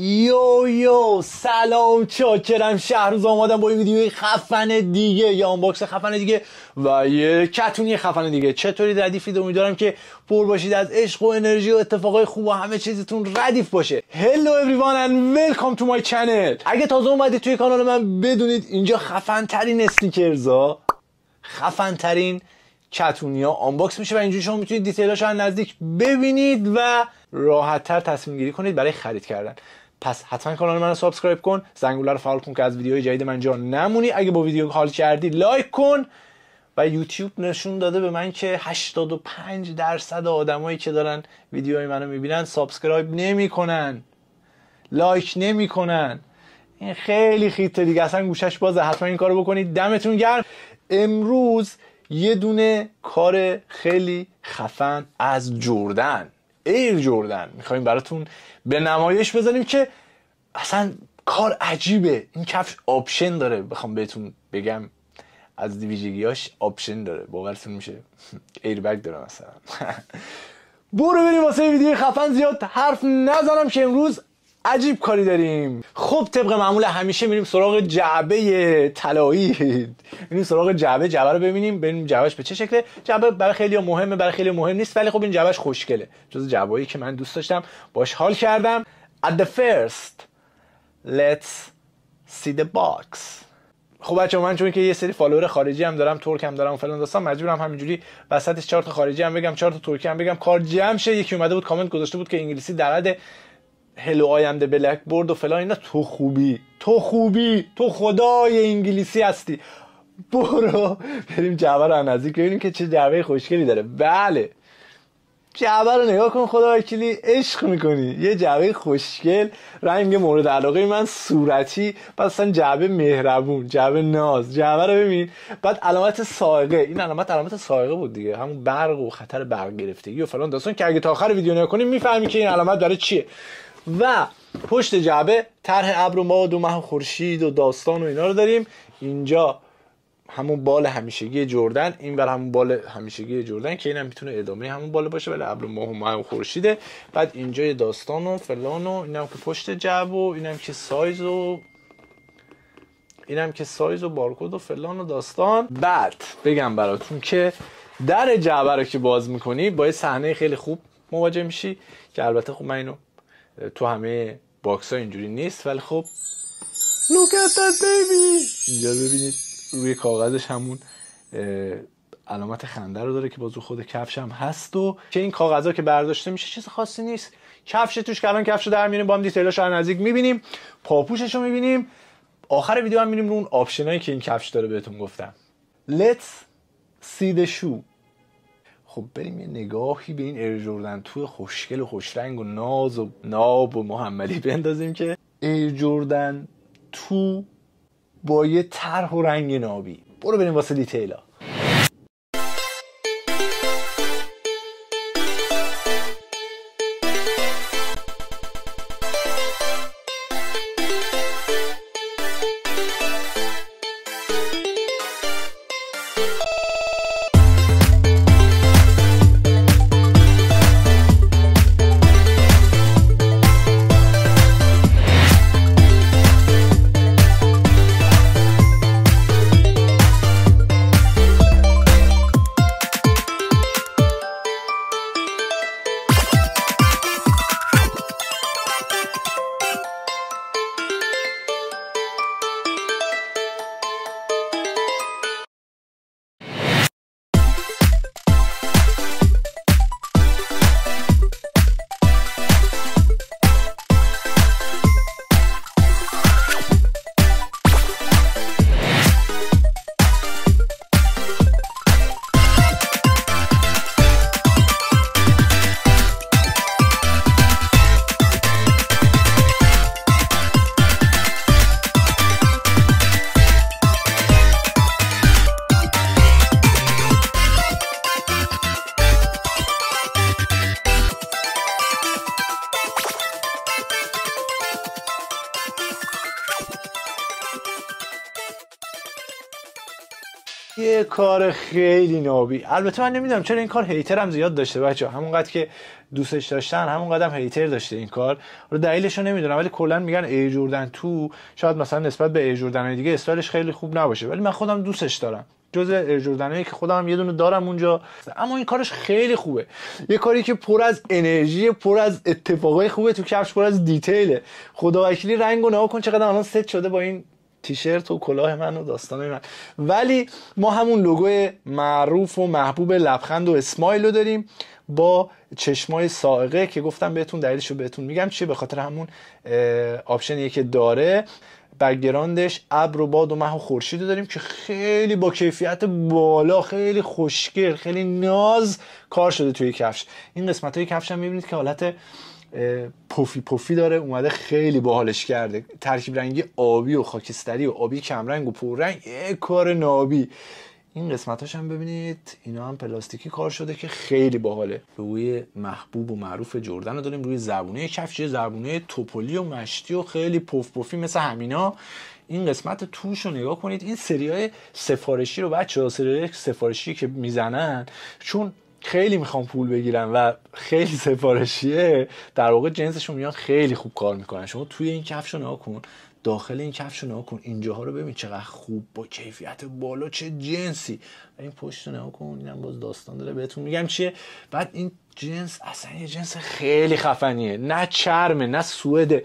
یو یو سلام چاکرم شهروز آمادم با یه ویدیوی خفن دیگه یا آنباکس خفن دیگه و یه کتونی خفن دیگه چطوری دارم امیدوارم که پر باشید از عشق و انرژی و اتفاقای خوب و همه چیزتون ردیف باشه هلو everyone and welcome تو my channel اگه تازه اومدید توی کانال من بدونید اینجا خفن ترین استیکرزا خفن ترین ها آنباکس میشه و اینجوری شما میتونید دیتیل از نزدیک ببینید و راحتتر تصمیم گیری کنید برای خرید کردن پس حتما کانال من رو سابسکرایب کن زنگوله رو فعال کن که از ویدیوهای جدید من جا نمونی اگه با ویدیو حال کردی لایک کن و یوتیوب نشون داده به من که 85 درصد آدمایی که دارن ویدیوهای منو میبینن سابسکرایب نمیکنن لایک نمیکنن این خیلی خیته دیگه اصلا گوشش بازه حتما این کارو بکنید دمتون گرم امروز یه دونه کار خیلی خفن از جردن ایر جردن میخوایم براتون به نمایش بذاریم که اصلا کار عجیبه این کفش آپشن داره بخوام بهتون بگم از ویژگیاش آپشن داره باورتون میشه ایربگ داره مثلا برو بریم واسه ویدیو خفن زیاد حرف نزنم که امروز عجیب کاری داریم خب طبق معمول همیشه میریم سراغ جعبه طلایی میریم سراغ جعبه جعبه رو ببینیم ببینیم جعبهش به چه شکله جعبه برای خیلی مهمه برای خیلی مهم نیست ولی خب این جعبهش خوشگله جز که من دوست داشتم باش حال کردم at the first let's see the box خب بچه من چون که یه سری فالوور خارجی هم دارم ترک هم دارم و فلان داستان مجبورم همینجوری وسطش چهار تا خارجی هم بگم چهار تا ترکی هم بگم کار جمع شه یکی اومده بود کامنت گذاشته بود که انگلیسی درده. هلو آینده بلک برد و فلان اینا تو خوبی تو خوبی تو خدای انگلیسی هستی برو بریم جعبه رو نزدیک ببینیم که چه جعبه خوشگلی داره بله جعبه رو نگاه کن خدا وکیلی عشق میکنی یه جعبه خوشگل رنگ مورد علاقه من صورتی بعد اصلا جعبه مهربون جعبه ناز جعبه رو ببین بعد علامت سائقه این علامت علامت سائقه بود دیگه همون برق و خطر برق گرفتگی و فلان داستان که اگه تا آخر ویدیو نگاه کنی میفهمی که این علامت داره چیه و پشت جعبه طرح ابر و ما و مه خورشید و داستان و اینا رو داریم اینجا همون بال همیشگی جردن این بر همون بال همیشگی جردن که اینم میتونه ادامه همون بال باشه ولی ابر ماه و ماه و خورشیده بعد اینجا یه داستان و فلان و اینم که پشت جعب و اینم که سایز و اینم که سایز و بارکد و فلان و داستان بعد بگم براتون که در جعبه رو که باز میکنی با یه صحنه خیلی خوب مواجه میشی که البته خب من اینو تو همه باکس ها اینجوری نیست ولی خب Look at اینجا ببینید روی کاغذش همون علامت خنده رو داره که بازو خود کفش هم هست و که این کاغذها که برداشته میشه چیز خاصی نیست کفش توش که الان کفش رو در میاریم با هم دیتیلاش رو نزدیک میبینیم پاپوشش رو میبینیم آخر ویدیو هم میریم رو اون آپشنایی که این کفش داره بهتون گفتم Let's see the shoe خب بریم یه نگاهی به این جوردن تو خوشگل و خوشرنگ و ناز و ناب و محمدی بندازیم که جوردن تو با یه طرح و رنگ نابی برو بریم واسه دیتیلا یه کار خیلی نابی البته من نمیدونم چرا این کار هیتر هم زیاد داشته بچه همونقدر که دوستش داشتن همونقدر هم هیتر داشته این کار رو دلیلش رو نمیدونم ولی کلا میگن ای جوردن تو شاید مثلا نسبت به ای جوردن دیگه استایلش خیلی خوب نباشه ولی من خودم دوستش دارم جز جردنایی که خودم هم یه دونه دارم اونجا اما این کارش خیلی خوبه یه کاری که پر از انرژی پر از اتفاقای خوبه تو کفش پر از دیتیله خدا رنگ و نها کن چقدر الان ست شده با این تیشرت و کلاه من و داستان من ولی ما همون لوگوی معروف و محبوب لبخند و اسمایل رو داریم با چشمای سائقه که گفتم بهتون دلیلش رو بهتون میگم چیه به خاطر همون آپشنیه که داره بگراندش ابر و باد و مه و خورشید رو داریم که خیلی با کیفیت بالا خیلی خوشگل خیلی ناز کار شده توی کفش این قسمت های کفش هم میبینید که حالت پفی پفی داره اومده خیلی باحالش کرده ترکیب رنگی آبی و خاکستری و آبی کمرنگ و پررنگ یه کار نابی این قسمتاش هم ببینید اینا هم پلاستیکی کار شده که خیلی باحاله روی محبوب و معروف جردن رو داریم روی زبونه کفش زبونه توپلی و مشتی و خیلی پف پفی مثل همینا این قسمت توش رو نگاه کنید این سری های سفارشی رو بچه ها سری سفارشی که میزنن چون خیلی میخوام پول بگیرم و خیلی سفارشیه در واقع جنسشون میاد خیلی خوب کار میکنن شما توی این کفش رو کن داخل این کفش رو کن اینجاها رو ببین چقدر خوب با کیفیت بالا چه جنسی این پشت رو کن اینم باز داستان داره بهتون میگم چیه بعد این جنس اصلا یه جنس خیلی خفنیه نه چرمه نه سوئده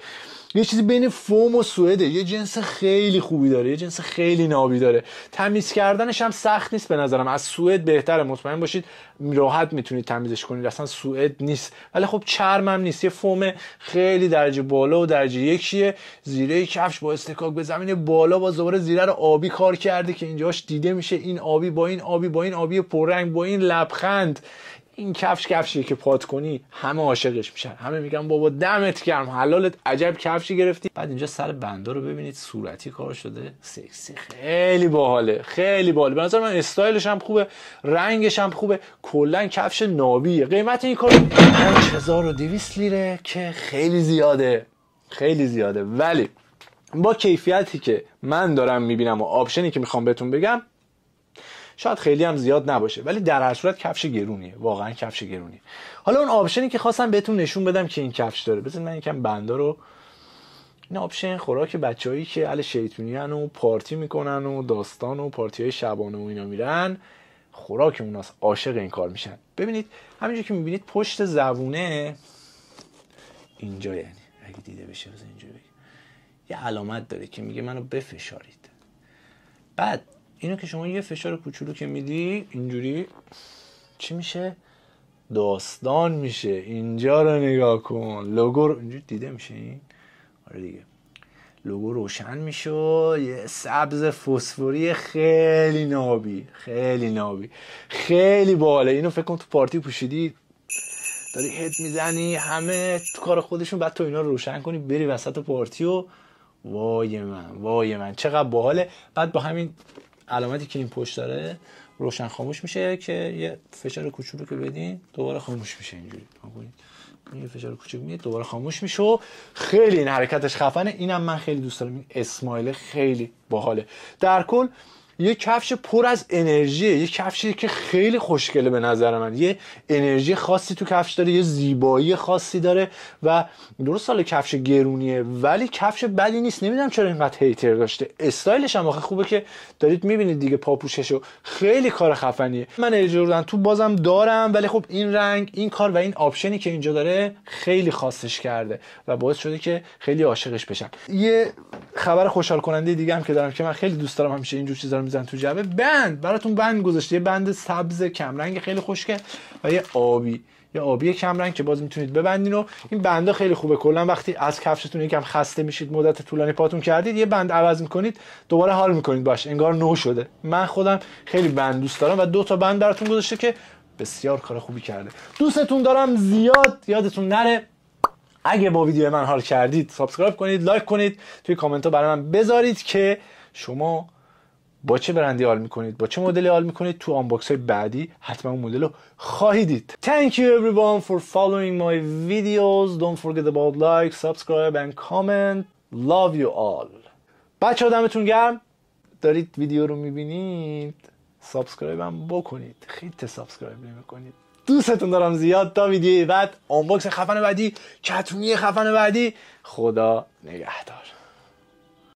یه چیزی بین فوم و سوئده یه جنس خیلی خوبی داره یه جنس خیلی نابی داره تمیز کردنش هم سخت نیست به نظرم از سوئد بهتره مطمئن باشید راحت میتونید تمیزش کنید اصلا سوئد نیست ولی خب چرم هم نیست یه فوم خیلی درجه بالا و درجه یکیه زیره کفش با استکاک به زمین بالا با دوباره زیره رو آبی کار کرده که اینجاش دیده میشه این آبی با این آبی با این آبی پررنگ با این لبخند این کفش کفشی که پات کنی همه عاشقش میشن همه میگن بابا دمت گرم حلالت عجب کفشی گرفتی بعد اینجا سر بنده رو ببینید صورتی کار شده سکسی خیلی باحاله خیلی باحاله به نظر من استایلش هم خوبه رنگش هم خوبه کلا کفش نابیه قیمت این کار 5200 لیره که خیلی زیاده خیلی زیاده ولی با کیفیتی که من دارم میبینم و آپشنی که میخوام بهتون بگم شاید خیلی هم زیاد نباشه ولی در هر صورت کفش گرونیه واقعا کفش گرونیه حالا اون آپشنی که خواستم بهتون نشون بدم که این کفش داره بزن من یکم بنده رو این آپشن خوراک بچههایی که ال شیطونی و پارتی میکنن و داستان و پارتی های شبانه و اینا میرن خوراک اوناست عاشق این کار میشن ببینید همینجور که میبینید پشت زبونه اینجا یعنی اگه دیده بشه از اینجا یه علامت داره که میگه منو بفشارید بعد اینو که شما یه فشار کوچولو که میدی اینجوری چی میشه داستان میشه اینجا رو نگاه کن لوگو رو دیده میشه این آره دیگه لوگو روشن میشه یه سبز فسفوری خیلی نابی خیلی نابی خیلی باله اینو فکر کن تو پارتی پوشیدی داری هد میزنی همه تو کار خودشون بعد تو اینا رو روشن کنی بری وسط پارتی و وای من وای من چقدر باله بعد با همین علامتی که این پشت داره روشن خاموش میشه که یه فشار کوچولو که بدین دوباره خاموش میشه اینجوری یه فشار کوچیک میاد دوباره خاموش میشه و خیلی این حرکتش خفنه اینم من خیلی دوست دارم این اسماعیل خیلی باحاله در کل یه کفش پر از انرژی، یه کفشی که خیلی خوشگله به نظر من یه انرژی خاصی تو کفش داره یه زیبایی خاصی داره و درست سال کفش گرونیه ولی کفش بدی نیست نمیدونم چرا اینقدر هیتر داشته استایلش هم آخه خوبه که دارید میبینید دیگه و خیلی کار خفنیه من رودن تو بازم دارم ولی خب این رنگ این کار و این آپشنی که اینجا داره خیلی خاصش کرده و باعث شده که خیلی عاشقش بشم یه خبر خوشحال کننده دیگه هم که دارم که من خیلی دوست دارم همیشه اینجور چیزا میزن تو جبه بند براتون بند گذاشته یه بند سبز کمرنگ خیلی خشکه و یه آبی یه آبی کمرنگ که باز میتونید ببندین و این بنده خیلی خوبه کلا وقتی از کفشتون یکم خسته میشید مدت طولانی پاتون کردید یه بند عوض میکنید دوباره حال میکنید باش انگار نو شده من خودم خیلی بند دوست دارم و دو تا بند براتون گذاشته که بسیار کار خوبی کرده دوستتون دارم زیاد یادتون نره اگه با ویدیو من حال کردید سابسکرایب کنید لایک کنید توی کامنت ها برای بذارید که شما با چه برندی حال میکنید با چه مدلی حال میکنید تو آنباکس های بعدی حتما اون مدل رو خواهید دید Thank you everyone for following my videos Don't forget about like, subscribe and comment Love you all بچه ها دمتون گرم دارید ویدیو رو میبینید سابسکرایب هم بکنید خیلی سابسکرایب نمیکنید دوستتون دارم زیاد تا ویدیوی بعد آنباکس خفن بعدی کتونی خفن بعدی خدا نگهدار